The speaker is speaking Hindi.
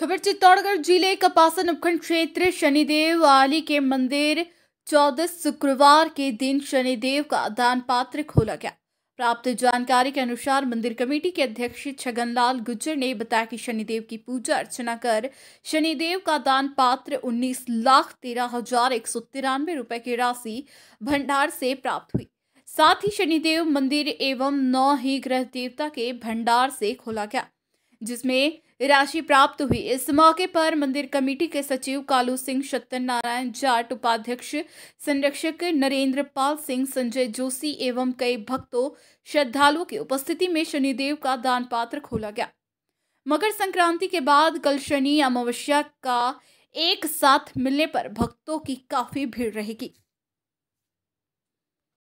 खबर चित्तौड़गढ़ जिले कपासन उपखंड क्षेत्र शनिदेव आली के मंदिर चौदह शुक्रवार के दिन शनिदेव का दान पात्र खोला गया प्राप्त जानकारी के अनुसार मंदिर कमेटी के अध्यक्ष छगनलाल गुज्जर ने बताया कि शनिदेव की पूजा अर्चना कर शनिदेव का दान पात्र उन्नीस लाख तेरह हजार एक सौ तिरानवे रुपए की राशि भंडार से प्राप्त हुई साथ ही शनिदेव मंदिर एवं नौ ही ग्रह देवता के भंडार से खोला गया जिसमें राशि प्राप्त हुई इस मौके पर मंदिर कमेटी के सचिव कालू सिंह सत्यनारायण जाट उपाध्यक्ष संरक्षक नरेंद्र पाल सिंह संजय जोशी एवं कई भक्तों श्रद्धालुओं की उपस्थिति में शनिदेव का दान पात्र खोला गया मकर संक्रांति के बाद कल शनि अमावस्या का एक साथ मिलने पर भक्तों की काफी भीड़ रहेगी